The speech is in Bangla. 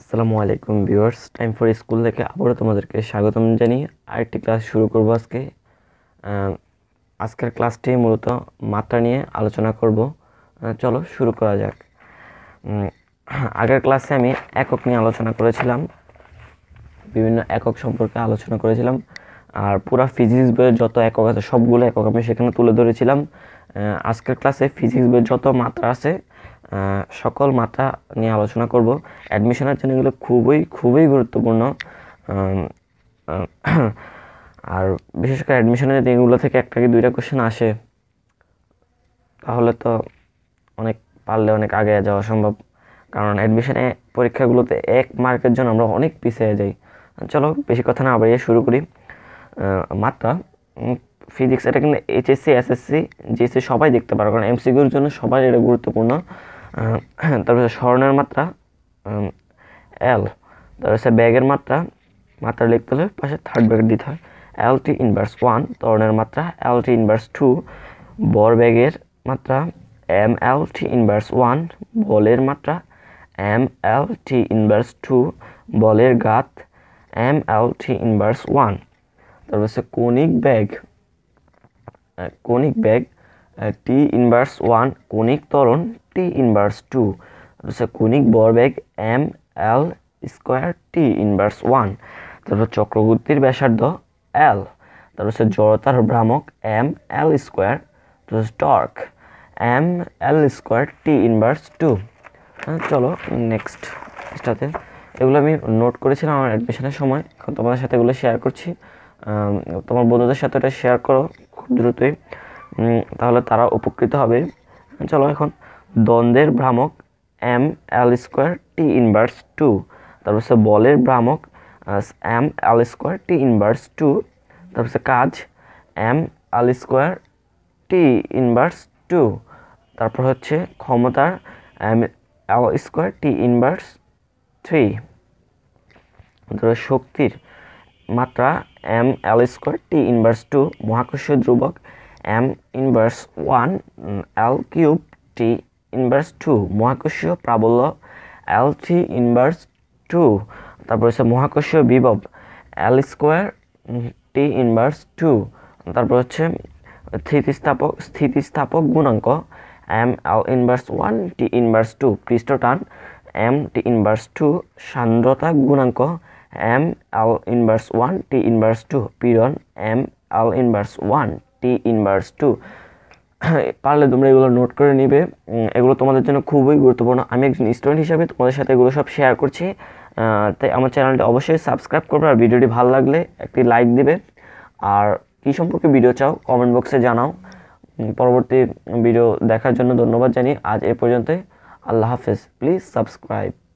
আসসালামু আলাইকুম ভিউয়ার্স টাইম ফর স্কুল থেকে আবারও তোমাদেরকে স্বাগতম জানিয়ে আরেকটি ক্লাস শুরু করব আজকে আজকের ক্লাসটি মূলত মাত্রা নিয়ে আলোচনা করব চলো শুরু করা যাক আগের ক্লাসে আমি একক নিয়ে আলোচনা করেছিলাম বিভিন্ন একক সম্পর্কে আলোচনা করেছিলাম আর পুরো ফিজিক্স বইয়ের যত একক আছে সবগুলো একক আমি সেখানে তুলে ধরেছিলাম আজকের ক্লাসে ফিজিক্স বইয়ের যত মাত্রা আছে সকল মাথা নিয়ে আলোচনা করব অ্যাডমিশনের জন্য এগুলো খুবই খুবই গুরুত্বপূর্ণ আর বিশেষ করে অ্যাডমিশনে যদি এগুলো থেকে একটা কি দুইটা কোশ্চেন আসে তাহলে তো অনেক পারলে অনেক আগে যাওয়া সম্ভব কারণ অ্যাডমিশনে পরীক্ষাগুলোতে এক মার্কের জন্য আমরা অনেক পিছিয়ে যাই চলো বেশি কথা না আবার শুরু করি মাত্রা ফিজিক্স এটা কিন্তু এইচএসসি এসএসসি জিএসসি সবাই দেখতে পারো কারণ এমসিকিউর জন্য সবাই এটা গুরুত্বপূর্ণ হ্যাঁ, তারপরে স্বর্ণের মাত্রা এল তারপর হচ্ছে ব্যাগের মাত্রা মাত্রা লিখতে হলে পাশে থার্ড ব্যাগ দিতে হয় এল টি ইনভার্স ওয়ান তরণের মাত্রা এল টি ইনভার্স টু বর ব্যাগের মাত্রা M L T inverse one বলের মাত্রা M L T inverse two বলের গাত M L T inverse one তারপর কনিক ব্যাগ কনিক ব্যাগ টি ইনভার্স ওয়ান কনিক ত্বরণ টি ইনভার্স টু কনিক বরবেগ M L square T inverse one তারপর চক্রবর্তীর ব্যাসার্ধ এল তারপর হচ্ছে জড়তার ভ্রামক এম এল স্কোয়ার তারপর torque M L square T inverse two চলো নেক্সট এটাতে এগুলো আমি নোট করেছিলাম আমার অ্যাডমিশনের সময় এখন তোমাদের সাথে এগুলো শেয়ার করছি তোমার বন্ধুদের সাথে এটা শেয়ার করো খুব দ্রুতই তাহলে তারা উপকৃত হবে চলো এখন দ্বন্দ্বের ভ্রামক M L square T inverse two তারপর হচ্ছে বলের ভ্রামক M L square T inverse two তারপর কাজ M L square T inverse two তারপর হচ্ছে ক্ষমতার M L square T inverse three তারপরে শক্তির মাত্রা M L square T inverse two মহাকর্ষীয় ধ্রুবক M inverse one L cube T inverse two মহাকর্ষীয় প্রাবল্য এল থ্রি ইনভার্স টু তারপর হচ্ছে মহাকর্ষীয় বিভব L square T inverse two তারপর হচ্ছে স্থিতিস্থাপক স্থিতিস্থাপক গুণাঙ্ক M L inverse one T inverse two পৃষ্ঠটান এম টি ইনভার্স টু সান্দ্রতা গুণাঙ্ক M L inverse one T inverse two পীড়ন M L inverse one T inverse two পারলে তোমরা এগুলো নোট করে নিবে এগুলো তোমাদের জন্য খুবই গুরুত্বপূর্ণ আমি একজন স্টুডেন্ট হিসাবে তোমাদের সাথে এগুলো সব শেয়ার করছি তাই আমার চ্যানেলটি অবশ্যই সাবস্ক্রাইব করবে আর ভিডিওটি ভালো লাগলে একটি লাইক দিবে আর কী সম্পর্কে ভিডিও চাও কমেন্ট বক্সে জানাও পরবর্তী ভিডিও দেখার জন্য ধন্যবাদ জানি আজ এ পর্যন্তই আল্লাহ হাফেজ প্লিজ সাবস্ক্রাইব